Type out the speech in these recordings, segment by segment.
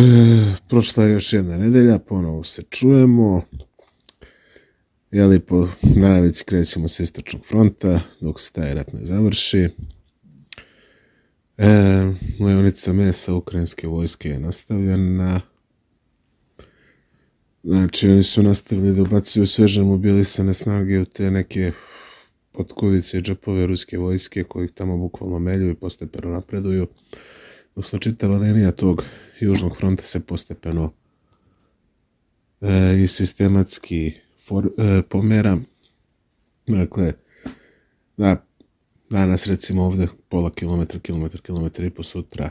E, prošla je još jedna nedelja, ponovo se čujemo. Jeli po najavici krećemo s istočnog fronta dok se taj rat ne završi. E, Leonica mesa ukrajinske vojske je nastavljena. Znači, oni su nastavili da ubacuju sveže mobilisane snage u te neke potkovice i džepove ruske vojske kojih tamo bukvalno melju i postepeno napreduju odnosno čitava linija tog južnog fronta se postepeno e, i sistematski for, e, pomera. Dakle, da, danas recimo ovdje pola kilometra, kilometar, kilometar i po sutra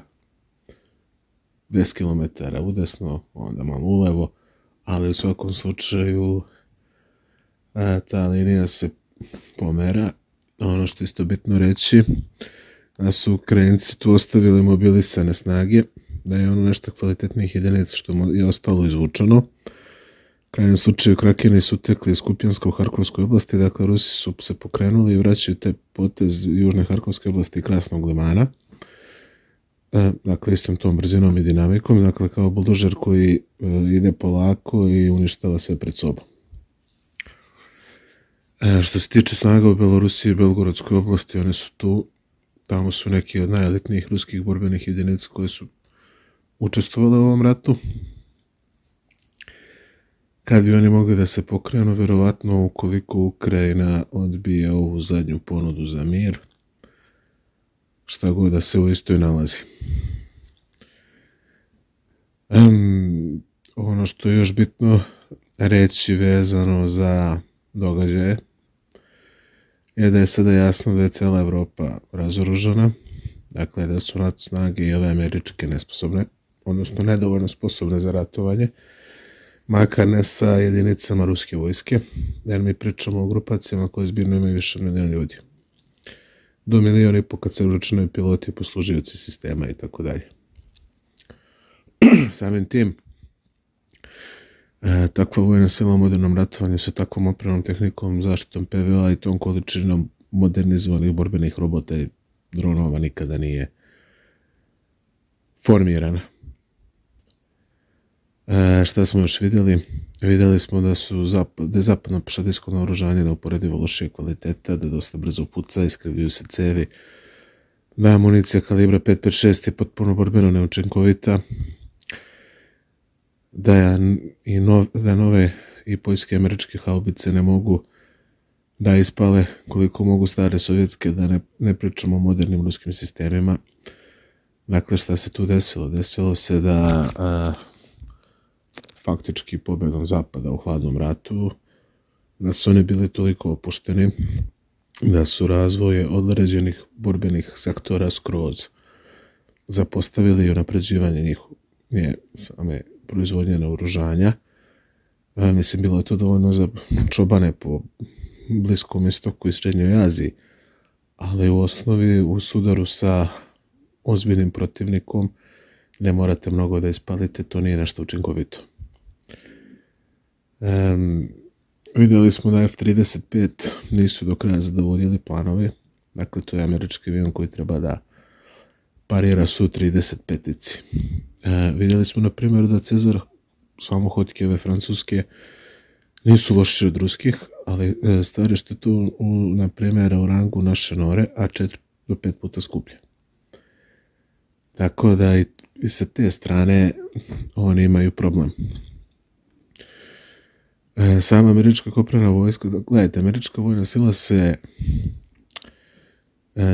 10 km udesno, onda malo ulevo, ali u svakom slučaju e, ta linija se pomera. Ono što isto bitno reći, da su Ukrajinci tu ostavili mobilisane snage, da je ono nešto kvalitetnih jedinica što je ostalo izvučeno. U krajnjem slučaju Krakeni su tekli iz Kupjanska u Harkovskoj oblasti, dakle Rusi su se pokrenuli i vraćaju te potez Južne Harkovske oblasti i Krasnog Limana. E, dakle, istom tom brzinom i dinamikom, dakle kao buldožer koji e, ide polako i uništava sve pred sobom. E, što se tiče snaga u Belorusiji i Belgorodskoj oblasti, one su tu Tamo su neki od najelitnijih ruskih borbenih jedinica koje su učestvovali u ovom ratu. Kad bi oni mogli da se pokrenu, verovatno ukoliko Ukrajina odbija ovu zadnju ponudu za mir, šta god da se u istoj nalazi. ono što je još bitno reći vezano za događaje je da je sada jasno da je cijela Europa razoružana, dakle da su NATO snage i ove američke nesposobne, odnosno nedovoljno sposobne za ratovanje, makar ne sa jedinicama ruske vojske, jer mi pričamo o grupacijama koje zbirno imaju više milijuna ljudi. Do milijona i po kad se uračunaju piloti, poslužioci sistema i tako dalje. Samim tim, E, takva vojna sila u modernom ratovanju sa takvom opremom, tehnikom, zaštitom PVA i tom količinom modernizovanih borbenih robota i dronova nikada nije formirana. E, šta smo još vidjeli? Vidjeli smo da su zap, je zapadno pešadijsko naoružanje da uporedivo lošije kvaliteta, da dosta brzo puca, iskrivljuju se cevi, da amunicija kalibra 556 je potpuno borbeno neučinkovita, da, nove i poljske američke haubice ne mogu da ispale koliko mogu stare sovjetske, da ne, pričamo o modernim ruskim sistemima. Dakle, šta se tu desilo? Desilo se da faktički pobjedom Zapada u hladnom ratu da su one bili toliko opušteni da su razvoje određenih borbenih sektora skroz zapostavili i unapređivanje njih, same proizvodnje naoružanja. E, mislim, bilo je to dovoljno za čobane po bliskom istoku i srednjoj Aziji, ali u osnovi u sudaru sa ozbiljnim protivnikom ne morate mnogo da ispalite, to nije nešto učinkovito. E, vidjeli smo da F-35 nisu do kraja zadovoljili planove, dakle to je američki avion koji treba da parira su 35 petici. E, vidjeli smo na primjer, da Cezar samo hotkeve francuske nisu loši od ruskih, ali e, stvari što tu na primjer u rangu naše nore, a 4 do 5 puta skuplje. Tako da i, sa te strane oni imaju problem. E, sama američka koprena vojska, gledajte, američka vojna sila se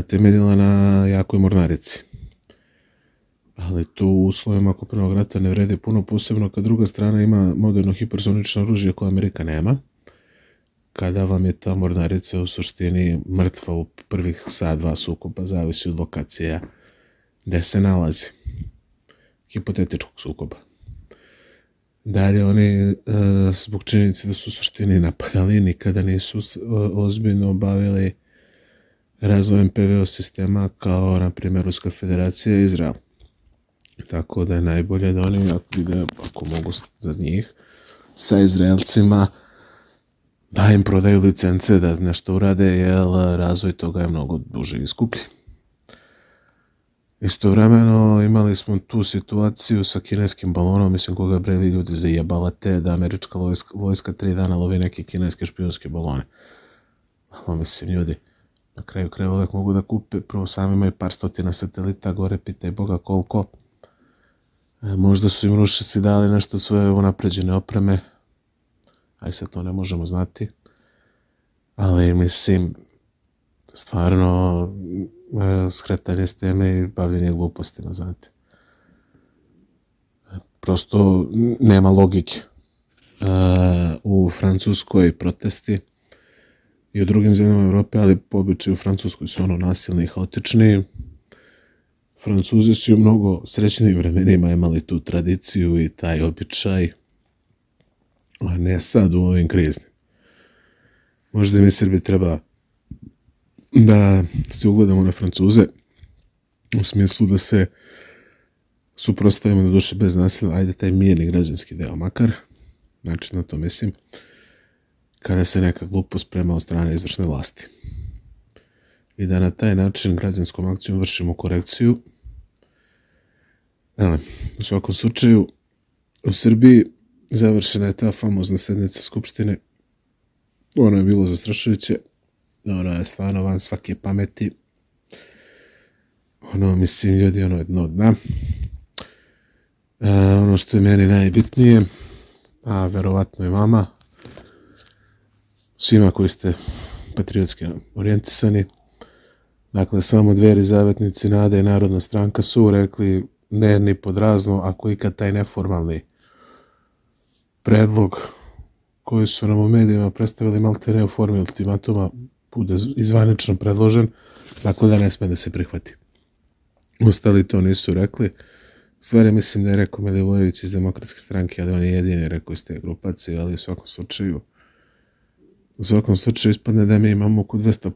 temeljila na jakoj mornarici ali tu u uslovima kupljenog rata ne vredi puno, posebno kad druga strana ima moderno hipersonično oružje koje Amerika nema, kada vam je ta mornarica u suštini mrtva u prvih sad dva sukoba, zavisi od lokacija gde se nalazi, hipotetičkog sukoba. Dalje, oni e, zbog činjenice da su u suštini napadali, nikada nisu ozbiljno bavili razvojem PVO sistema kao, na primjer, Ruska federacija i Izrael. Tako da je najbolje da oni vide, ako mogu za njih, sa Izraelcima da im prodaju licence da nešto urade, jer razvoj toga je mnogo duže i skuplji. Istovremeno imali smo tu situaciju sa kineskim balonom, mislim koga breli vi ljudi zajebavate da američka vojska, vojska tri dana lovi neke kineske špijunske balone. Malo mislim ljudi, na kraju krajeva uvijek mogu da kupe, prvo sami imaju par stotina satelita, gore pitaj boga koliko, E, možda su im rušici dali nešto od svoje unapređene opreme. Aj sad to ne možemo znati. Ali mislim, stvarno e, skretanje s teme i bavljenje glupostima, znate. E, prosto nema logike. U Francuskoj protesti i u drugim zemljama Europe, ali pobjeći u Francuskoj su ono nasilni i haotični Francuzi su u mnogo srećnijim vremenima imali tu tradiciju i taj običaj, a ne sad u ovim kriznim. Možda mi Srbi treba da se ugledamo na Francuze, u smislu da se suprostavimo do duše bez nasilja, ajde taj mirni građanski deo makar, znači na to mislim, kada se neka glupo sprema od strane izvršne vlasti. I da na taj način građanskom akcijom vršimo korekciju Ele, u svakom slučaju, u Srbiji završena je ta famozna sednica Skupštine. Ono je bilo zastrašujuće. Ono je stvarno van svake pameti. Ono, mislim, ljudi, ono je dno dna. E, ono što je meni najbitnije, a verovatno i vama, svima koji ste patriotski orijentisani, dakle, samo dveri zavetnici, Nada i Narodna stranka su rekli ne ni pod razno, ako ikad taj neformalni predlog koji su nam u medijima predstavili malte ne u formi ultimatuma bude izvanično predložen, tako da ne sme da se prihvati. Ostali to nisu rekli. Stvari mislim da je rekao Milivojević iz demokratske stranke, ali on je jedini rekao iz te grupacije, ali u svakom slučaju u svakom slučaju ispadne da mi imamo oko 200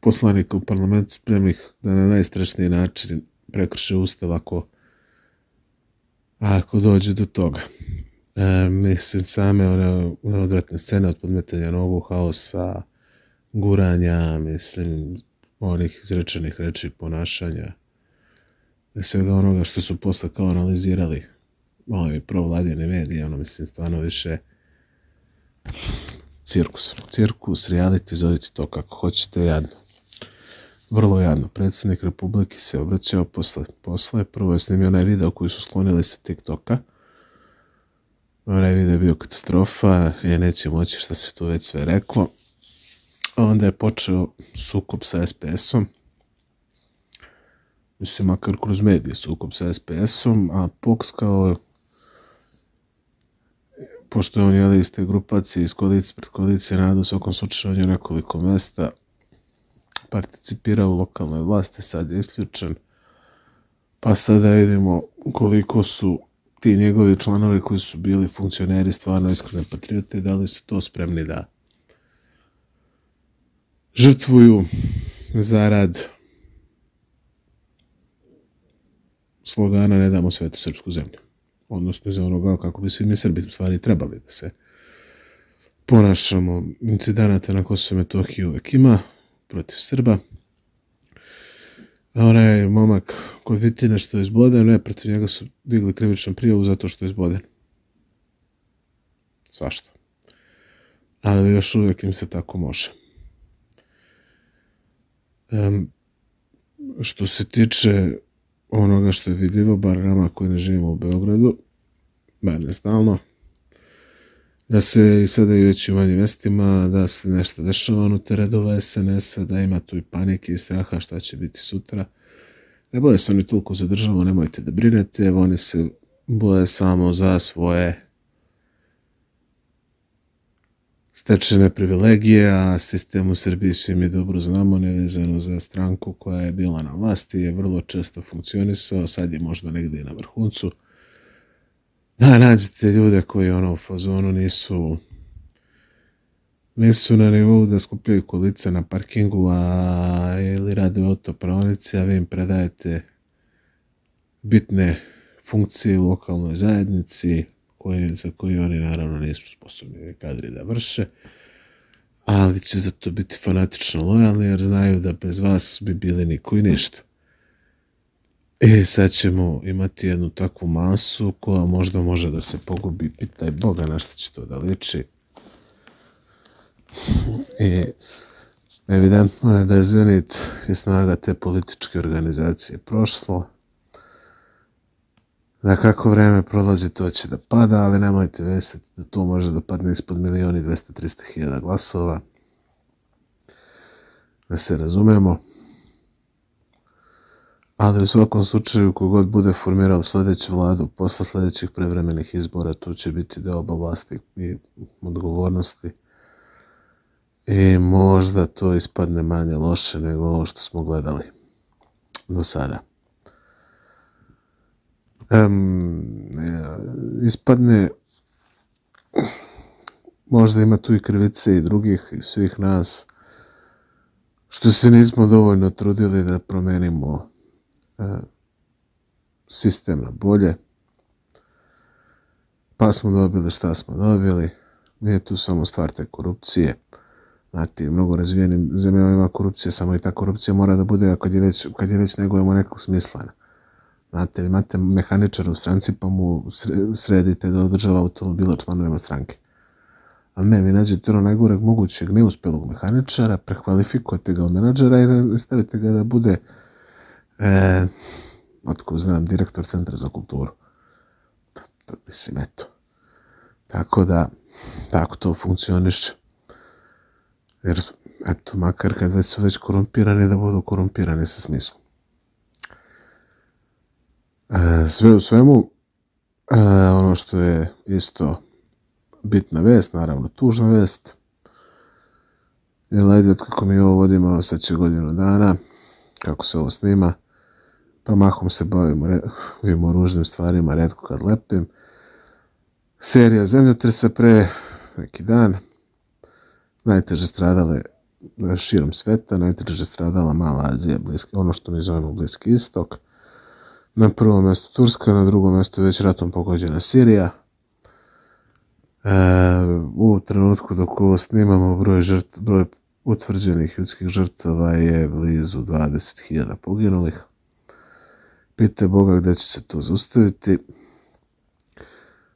poslanika u parlamentu spremnih da na najstrašniji način prekrše ustav ako ako dođe do toga. E, mislim, same one, scene od podmetanja nogu, haosa, guranja, mislim, onih izrečenih reči, ponašanja, svega onoga što su posle kao analizirali ovi provladjeni medije, ono, mislim, stvarno više cirkus. Cirkus, reality, zovite to kako hoćete, jadno. Vrlo jadno, predsjednik Republike se obraćao posle, posle. Prvo je snimio onaj video koji su sklonili sa TikToka. Onaj video je bio katastrofa, ja neće moći šta se tu već sve reklo. Onda je počeo sukob sa SPS-om. Mislim, makar kroz medije sukob sa SPS-om, a poks kao pošto je on jeli iz te grupacije, iz koalicije, pred koalicije, nadao se okom slučaju nekoliko mesta, participirao u lokalnoj vlasti, sad je isključen. Pa sada vidimo koliko su ti njegovi članovi koji su bili funkcioneri stvarno iskrene patriote, da li su to spremni da žrtvuju za rad slogana ne damo svetu srpsku zemlju. Odnosno za onoga kako bi svi mi Srbi stvari trebali da se ponašamo. Incidenata na Kosovo Metohiji uvijek ima, protiv Srba. onaj momak kod Vitine što je izboden, ne, protiv njega su digli krivičnu prijavu zato što je izboden. Svašta. Ali još uvijek im se tako može. što se tiče onoga što je vidljivo, bar nama koji ne živimo u Beogradu, bar ne stalno, da se i sada već u manjim mjestima, da se nešto dešava unutar redova SNS-a, da ima tu i panike i straha šta će biti sutra. Ne boje se oni toliko za državu, nemojte da brinete, oni se boje samo za svoje stečene privilegije, a sistem u Srbiji svi mi dobro znamo, nevezano za stranku koja je bila na vlasti, je vrlo često funkcionisao, sad je možda negdje i na vrhuncu, da nađete ljude koji ono u fazonu nisu nisu na nivou da skupljaju kolice na parkingu a, ili rade u autopravnici, a vi im predajete bitne funkcije u lokalnoj zajednici za koje oni naravno nisu sposobni kadri da vrše ali će zato biti fanatično lojalni jer znaju da bez vas bi bili niko i ništa. I e, sad ćemo imati jednu takvu masu koja možda može da se pogubi, pitaj Boga na što će to da liči. I e, evidentno je da je Zenit i snaga te političke organizacije prošlo. Da kako vrijeme prolazi to će da pada, ali nemojte vesiti da to može da padne ispod milijoni 200 hiljada glasova. Da se razumemo. Ali u svakom slučaju kogod bude formirao sljedeću vladu posle sljedećih prevremenih izbora tu će biti oba vlasti i odgovornosti i možda to ispadne manje loše nego ovo što smo gledali do sada. E, ispadne možda ima tu i krivice i drugih i svih nas što se nismo dovoljno trudili da promenimo E, sistem na bolje. Pa smo dobili šta smo dobili. Nije tu samo stvar te korupcije. Znate, mnogo razvijenim zemljama ima korupcije, samo i ta korupcija mora da bude kad je već, kad je već negujemo nekog smislena. Znate, imate mehaničara u stranci pa mu sredite da održava automobila članovima stranke. A ne, vi nađete ono najgoreg mogućeg neuspelog mehaničara, prekvalifikujete ga u menadžera i stavite ga da bude E, otko znam, direktor Centra za kulturu. mislim, eto. Tako da, tako to funkcioniše. Jer, eto, makar kad već su već korumpirani, da budu korumpirani sa smislom. E, sve u svemu, e, ono što je isto bitna vest, naravno tužna vest, je ajde, od kako mi ovo vodimo, sad će godinu dana, kako se ovo snima, pa mahom se bavim, ovim ružnim stvarima, redko kad lepim. Serija zemljotresa pre neki dan, najteže stradale e, širom sveta, najteže stradala Mala Azija, ono što mi zovemo Bliski istok. Na prvom mjestu Turska, na drugom mjestu već ratom pogođena Sirija. E, u trenutku dok ovo snimamo, broj, žrt, broj utvrđenih ljudskih žrtava je blizu 20.000 poginulih. Pita Boga da će se to zaustaviti.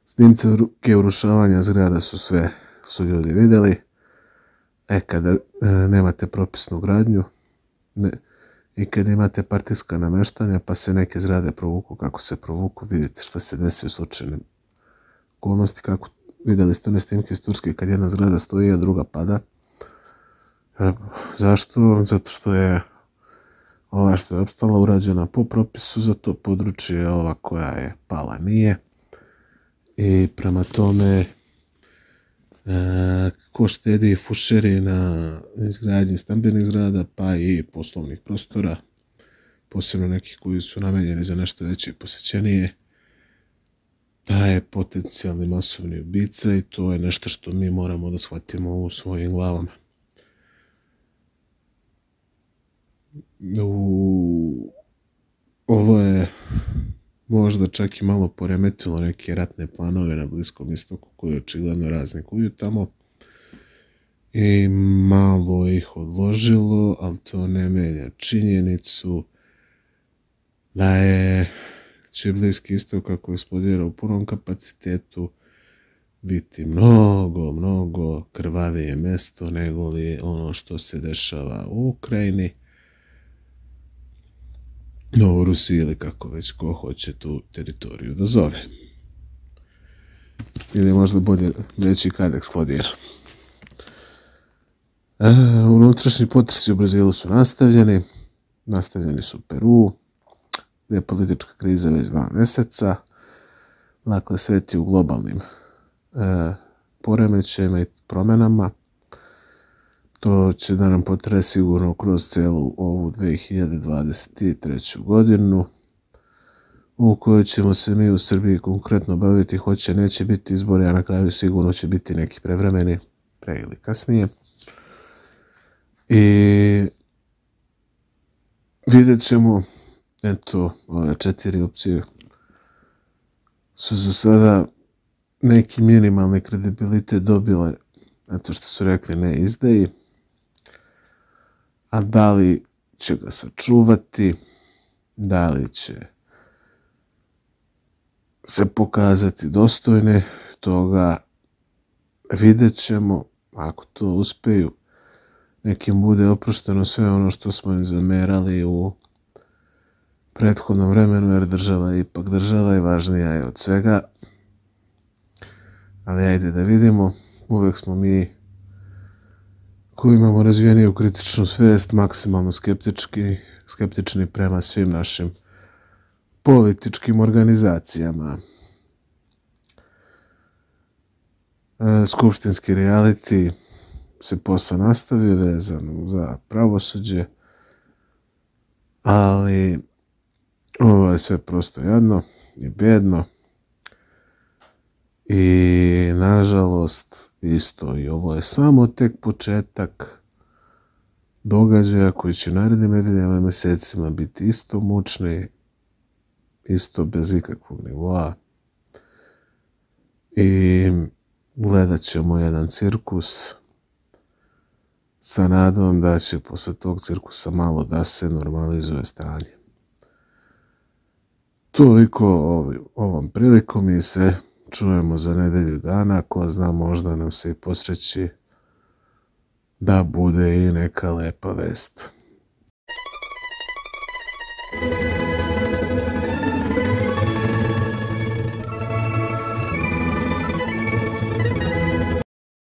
Snimce ruke urušavanja zgrada su sve su ljudi vidjeli. E, kada e, nemate propisnu gradnju ne, i kada imate partijska nameštanja pa se neke zgrade provuku kako se provuku, vidite što se desi u slučajnim okolnosti, kako vidjeli ste one snimke iz Turske kad jedna zgrada stoji, a druga pada. E, zašto? Zato što je ova što je opstala urađena po propisu za to područje, ova koja je pala nije. I prema tome, e, ko štedi fušeri na izgradnji stambenih zgrada pa i poslovnih prostora, posebno nekih koji su namenjeni za nešto veće posjećenije, da je potencijalni masovni ubica i to je nešto što mi moramo da shvatimo u svojim glavama. u, ovo je možda čak i malo poremetilo neke ratne planove na Bliskom istoku koji očigledno raznikuju tamo i malo ih odložilo, ali to ne menja činjenicu da je će Bliski istok ako eksplodira u punom kapacitetu biti mnogo, mnogo krvavije mesto nego li ono što se dešava u Ukrajini Novorusi ili kako već ko hoće tu teritoriju da zove. Ili možda bolje reći kad eksplodira. E, unutrašnji potresi u Brazilu su nastavljeni. Nastavljeni su u Peru. Gdje je politička kriza već dva mjeseca. Dakle, svet u globalnim e, poremećajima i promjenama. To će da nam potre sigurno kroz celu ovu 2023. godinu u kojoj ćemo se mi u Srbiji konkretno baviti, hoće neće biti izbori, a na kraju sigurno će biti neki prevremeni, pre ili kasnije. I vidjet ćemo, eto, ove četiri opcije su za sada neki minimalni kredibilitet dobile, zato što su rekli ne izdeji, a da li će ga sačuvati, da li će se pokazati dostojne toga, vidjet ćemo, ako to uspeju, nekim bude oprošteno sve ono što smo im zamerali u prethodnom vremenu, jer država je ipak država i važnija je od svega. Ali ajde da vidimo, uvek smo mi koji imamo razvijeniju kritičnu svijest, maksimalno skeptički, skeptični prema svim našim političkim organizacijama. E, skupštinski realiti se posla nastavio vezan za pravosuđe, ali ovo je sve prosto jadno i bjedno. I nažalost, isto i ovo je samo tek početak događaja koji će u narednim nedeljama i mjesecima biti isto mučni, isto bez ikakvog nivoa. I gledat ćemo jedan cirkus sa nadom da će posle tog cirkusa malo da se normalizuje stanje. Toliko ovom prilikom i se čujemo za nedelju dana, ko zna možda nam se i posreći da bude i neka lepa vest.